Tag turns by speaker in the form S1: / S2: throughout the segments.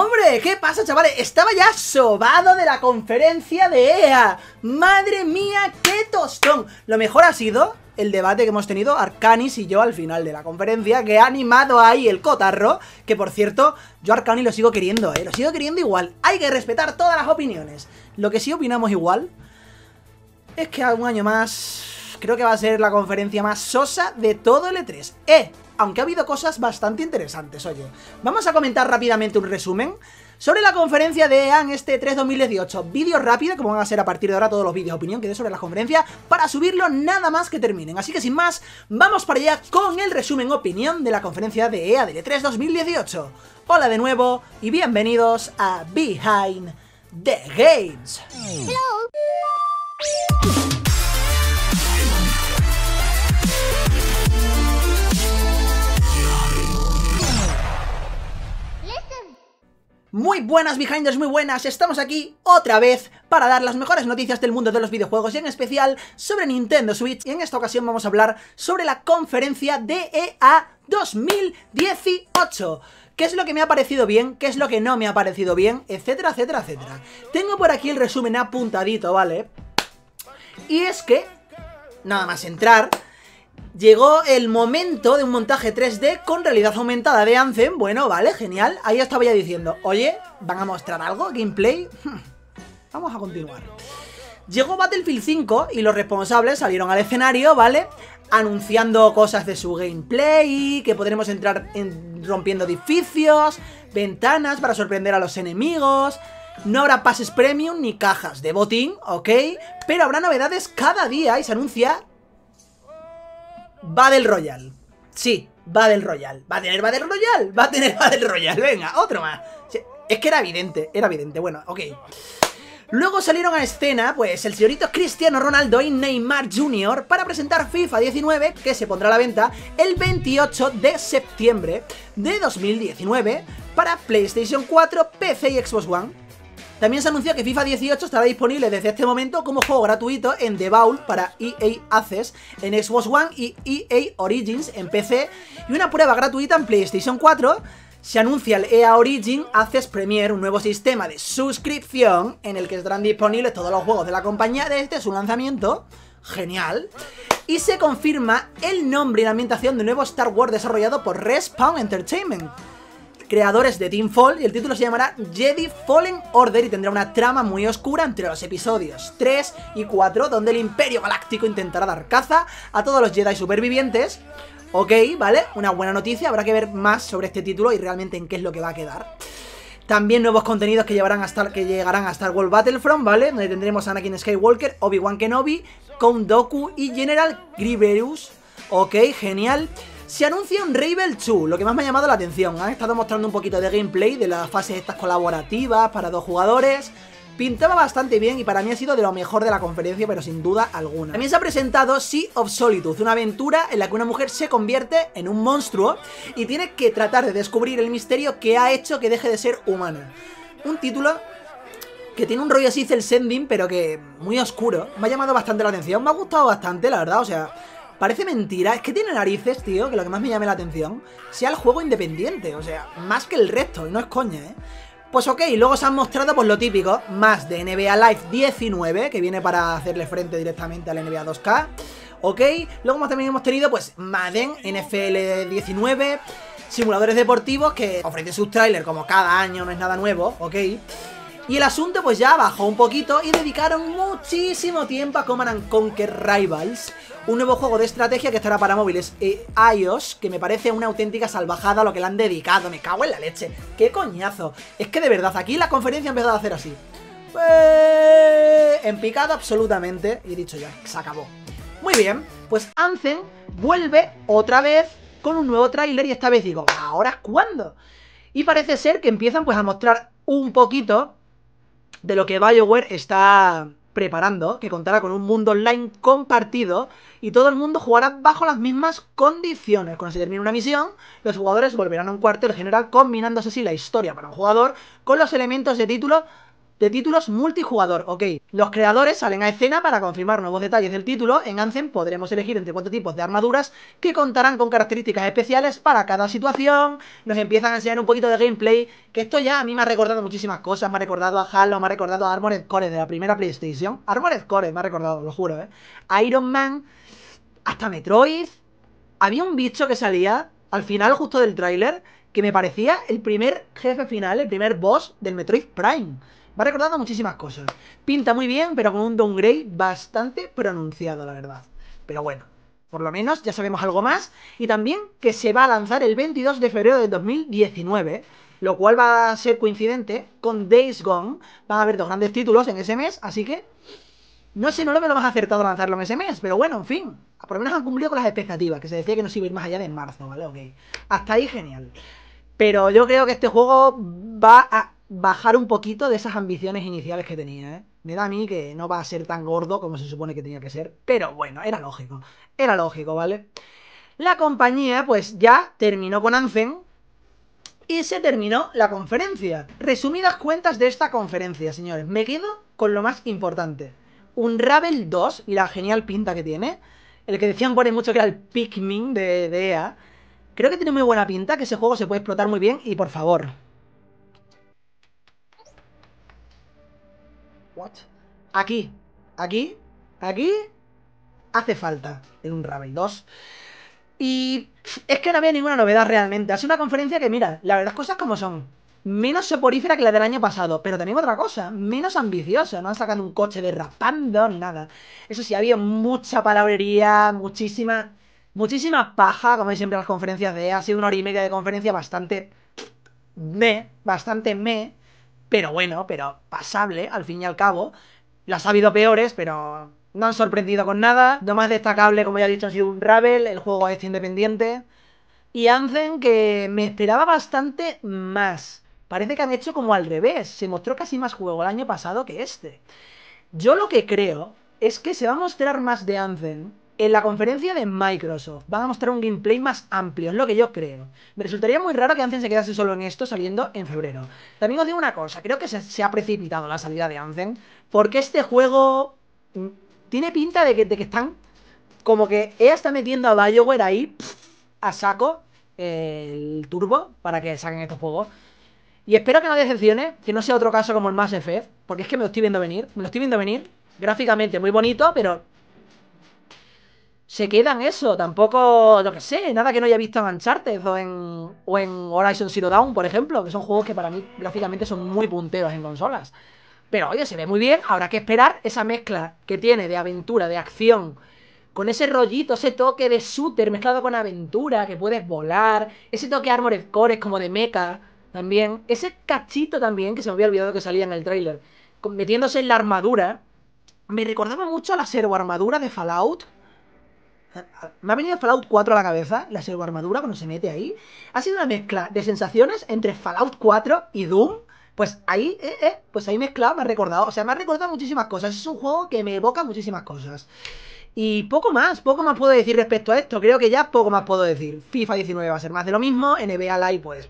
S1: ¡Hombre! ¿Qué pasa, chavales? Estaba ya sobado de la conferencia de EA. ¡Madre mía, qué tostón! Lo mejor ha sido el debate que hemos tenido Arcanis y yo al final de la conferencia, que ha animado ahí el cotarro, que por cierto, yo Arcanis lo sigo queriendo, ¿eh? Lo sigo queriendo igual. Hay que respetar todas las opiniones. Lo que sí opinamos igual es que algún año más creo que va a ser la conferencia más sosa de todo el E3. ¡Eh! aunque ha habido cosas bastante interesantes, oye. Vamos a comentar rápidamente un resumen. Sobre la conferencia de en este 3 2018, Vídeo rápido, como van a ser a partir de ahora todos los vídeos de opinión que dé sobre la conferencia, para subirlo nada más que terminen. Así que sin más, vamos para allá con el resumen opinión de la conferencia de EA del E3 2018. Hola de nuevo y bienvenidos a Behind the Games. buenas Behinders, muy buenas, estamos aquí otra vez para dar las mejores noticias del mundo de los videojuegos y en especial sobre Nintendo Switch y en esta ocasión vamos a hablar sobre la conferencia DEA e 2018 qué es lo que me ha parecido bien, qué es lo que no me ha parecido bien, etcétera, etcétera, etcétera. Tengo por aquí el resumen apuntadito, ¿vale? Y es que, nada más entrar, Llegó el momento de un montaje 3D con realidad aumentada de Anthem. Bueno, vale, genial. Ahí estaba ya diciendo, oye, ¿van a mostrar algo? ¿Gameplay? Hmm. Vamos a continuar. Llegó Battlefield 5 y los responsables salieron al escenario, ¿vale? Anunciando cosas de su gameplay, que podremos entrar rompiendo edificios, ventanas para sorprender a los enemigos, no habrá pases premium ni cajas de botín, ¿ok? Pero habrá novedades cada día y se anuncia Battle Royale. Sí, del Royal, Va a tener va del Royal, Va a tener va del Royal, Venga, otro más. Es que era evidente, era evidente. Bueno, ok. Luego salieron a escena, pues, el señorito Cristiano Ronaldo y Neymar Jr. para presentar FIFA 19, que se pondrá a la venta el 28 de septiembre de 2019 para PlayStation 4, PC y Xbox One. También se anunció que FIFA 18 estará disponible desde este momento como juego gratuito en The Vault para EA Access, en Xbox One y EA Origins en PC, y una prueba gratuita en PlayStation 4, se anuncia el EA Origin Access Premier, un nuevo sistema de suscripción en el que estarán disponibles todos los juegos de la compañía desde su lanzamiento. Genial. Y se confirma el nombre y la ambientación de nuevo Star Wars desarrollado por Respawn Entertainment creadores de Team Fall y el título se llamará Jedi Fallen Order y tendrá una trama muy oscura entre los episodios 3 y 4 donde el Imperio Galáctico intentará dar caza a todos los Jedi supervivientes. Ok, ¿vale? Una buena noticia, habrá que ver más sobre este título y realmente en qué es lo que va a quedar. También nuevos contenidos que, llevarán hasta, que llegarán a Star Wars Battlefront, ¿vale? Donde tendremos a Anakin Skywalker, Obi-Wan Kenobi, Count Doku y General Grievous. Ok, genial. Se anuncia un Ravel 2, lo que más me ha llamado la atención. Han estado mostrando un poquito de gameplay de las fases estas colaborativas para dos jugadores pintaba bastante bien y para mí ha sido de lo mejor de la conferencia, pero sin duda alguna. También se ha presentado Sea of Solitude, una aventura en la que una mujer se convierte en un monstruo y tiene que tratar de descubrir el misterio que ha hecho que deje de ser humana. Un título que tiene un rollo así el sending, pero que muy oscuro. Me ha llamado bastante la atención, me ha gustado bastante, la verdad, o sea... Parece mentira, es que tiene narices, tío, que lo que más me llame la atención sea el juego independiente, o sea, más que el resto, y no es coña, ¿eh? Pues ok, luego se han mostrado pues lo típico, más de NBA Live 19, que viene para hacerle frente directamente al NBA 2K, ok, luego también hemos tenido pues Madden, NFL 19, simuladores deportivos que ofrece sus trailers como cada año, no es nada nuevo, ok, y el asunto pues ya bajó un poquito y dedicaron muchísimo tiempo a Command Conquer Rivals, un nuevo juego de estrategia que estará para móviles y e iOS, que me parece una auténtica salvajada a lo que le han dedicado, me cago en la leche, qué coñazo. Es que de verdad, aquí la conferencia ha empezado a hacer así. ¡Pues! En picado absolutamente, y dicho ya, se acabó. Muy bien, pues Anzen vuelve otra vez con un nuevo tráiler y esta vez digo, ¿ahora cuándo? Y parece ser que empiezan pues a mostrar un poquito de lo que BioWare está preparando, que contará con un mundo online compartido y todo el mundo jugará bajo las mismas condiciones. Cuando se termine una misión, los jugadores volverán a un cuartel general combinando así la historia para un jugador con los elementos de título de títulos multijugador, ok. Los creadores salen a escena para confirmar nuevos detalles del título. En Anzen podremos elegir entre cuatro tipos de armaduras que contarán con características especiales para cada situación. Nos empiezan a enseñar un poquito de gameplay, que esto ya a mí me ha recordado muchísimas cosas. Me ha recordado a Halo, me ha recordado a Armored Core de la primera PlayStation. Armored Core me ha recordado, lo juro, ¿eh? Iron Man, hasta Metroid. Había un bicho que salía al final justo del tráiler que me parecía el primer jefe final, el primer boss del Metroid Prime va recordando muchísimas cosas. Pinta muy bien, pero con un downgrade bastante pronunciado, la verdad. Pero bueno, por lo menos ya sabemos algo más. Y también que se va a lanzar el 22 de febrero de 2019, lo cual va a ser coincidente con Days Gone. Van a haber dos grandes títulos en ese mes, así que no sé, no lo veo más acertado lanzarlo en ese mes, pero bueno, en fin. Ah, por lo menos han cumplido con las expectativas, que se decía que no se iba a ir más allá de marzo, ¿vale? Ok. Hasta ahí genial. Pero yo creo que este juego va a bajar un poquito de esas ambiciones iniciales que tenía, ¿eh? Me da a mí que no va a ser tan gordo como se supone que tenía que ser, pero bueno, era lógico, era lógico, ¿vale? La compañía pues ya terminó con Anzen y se terminó la conferencia. Resumidas cuentas de esta conferencia, señores, me quedo con lo más importante. Un Ravel 2 y la genial pinta que tiene, el que decían por mucho que era el Pikmin de, de EA, creo que tiene muy buena pinta, que ese juego se puede explotar muy bien y por favor, Aquí, aquí, aquí hace falta en un Rabbit 2. Y es que no había ninguna novedad realmente. Ha sido una conferencia que, mira, la verdad, cosas como son. Menos soporífera que la del año pasado, pero tenemos otra cosa, menos ambiciosa, no sacan sacado un coche derrapando, nada. Eso sí, había mucha palabrería, muchísima, muchísima paja, como siempre en las conferencias de... Ha sido una hora y media de conferencia bastante... me, bastante me, pero bueno, pero pasable, al fin y al cabo. Las ha habido peores, pero no han sorprendido con nada. Lo más destacable, como ya he dicho, ha sido un Ravel, el juego es independiente. Y anzen que me esperaba bastante más. Parece que han hecho como al revés. Se mostró casi más juego el año pasado que este. Yo lo que creo es que se va a mostrar más de Anzen en la conferencia de Microsoft van a mostrar un gameplay más amplio, es lo que yo creo. Me resultaría muy raro que Anzen se quedase solo en esto saliendo en febrero. También os digo una cosa, creo que se, ha precipitado la salida de Anzen, porque este juego mm, tiene pinta de que, están como que ella está metiendo a Bioware ahí a saco el turbo para que saquen estos juegos. Y espero que no decepcione, que no sea otro caso como el Mass Effect, porque es que me lo estoy viendo venir, me lo estoy viendo venir. Gráficamente muy bonito, pero se quedan eso. Tampoco, lo que sé, nada que no haya visto en Uncharted o en, o en Horizon Zero Dawn, por ejemplo, que son juegos que para mí gráficamente son muy punteros en consolas. Pero oye, se ve muy bien, habrá que esperar esa mezcla que tiene de aventura, de acción, con ese rollito, ese toque de shooter mezclado con aventura, que puedes volar, ese toque Armored cores, como de mecha también, ese cachito también que se me había olvidado que salía en el trailer, metiéndose en la armadura, me recordaba mucho a la servo armadura de Fallout me ha venido Fallout 4 a la cabeza, la selva armadura cuando se mete ahí. Ha sido una mezcla de sensaciones entre Fallout 4 y Doom. Pues ahí, eh, eh, pues ahí mezclado me ha recordado. O sea, me ha recordado muchísimas cosas. Es un juego que me evoca muchísimas cosas. Y poco más, poco más puedo decir respecto a esto. Creo que ya poco más puedo decir. FIFA 19 va a ser más de lo mismo. NBA Live, pues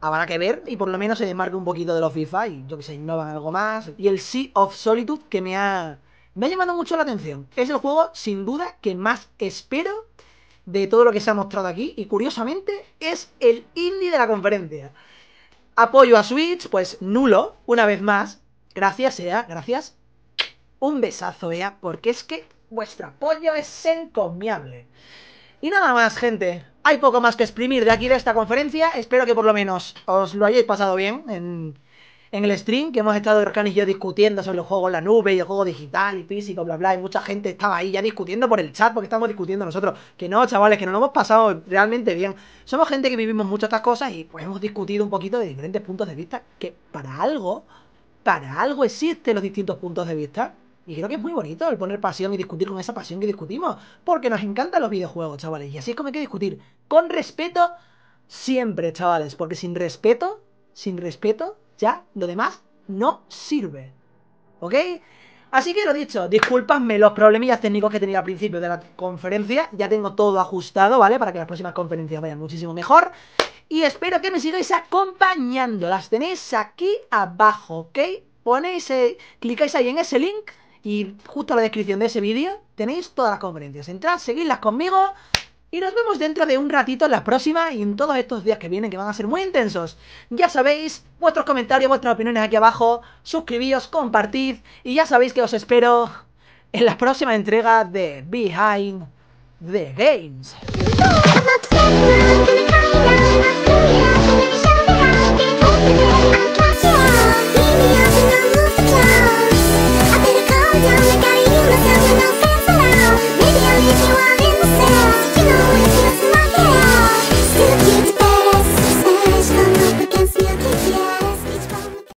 S1: habrá que ver. Y por lo menos se desmarque un poquito de los FIFA. Y yo que sé, innovan algo más. Y el Sea of Solitude que me ha me ha llamado mucho la atención. Es el juego, sin duda, que más espero de todo lo que se ha mostrado aquí. Y curiosamente, es el indie de la conferencia. Apoyo a Switch, pues nulo, una vez más. Gracias, Ea, gracias. Un besazo, Ea, porque es que vuestro apoyo es encomiable. Y nada más, gente. Hay poco más que exprimir de aquí de esta conferencia. Espero que por lo menos os lo hayáis pasado bien en en el stream, que hemos estado Erkan y yo discutiendo sobre los juegos en la nube y el juego digital y físico, bla, bla, y mucha gente estaba ahí ya discutiendo por el chat porque estamos discutiendo nosotros. Que no, chavales, que no lo hemos pasado realmente bien. Somos gente que vivimos mucho estas cosas y pues hemos discutido un poquito de diferentes puntos de vista, que para algo, para algo existen los distintos puntos de vista. Y creo que es muy bonito el poner pasión y discutir con esa pasión que discutimos, porque nos encantan los videojuegos, chavales. Y así es como hay que discutir, con respeto siempre, chavales, porque sin respeto, sin respeto, ya, lo demás no sirve. ¿Ok? Así que lo dicho, disculpadme los problemillas técnicos que tenía al principio de la conferencia. Ya tengo todo ajustado, ¿vale? Para que las próximas conferencias vayan muchísimo mejor. Y espero que me sigáis acompañando. Las tenéis aquí abajo, ¿ok? Ponéis, eh, clicáis ahí en ese link y justo en la descripción de ese vídeo tenéis todas las conferencias. Entrad, seguidlas conmigo y nos vemos dentro de un ratito en la próxima y en todos estos días que vienen que van a ser muy intensos. Ya sabéis, vuestros comentarios, vuestras opiniones aquí abajo, suscribíos, compartid y ya sabéis que os espero en la próxima entrega de Behind the Games.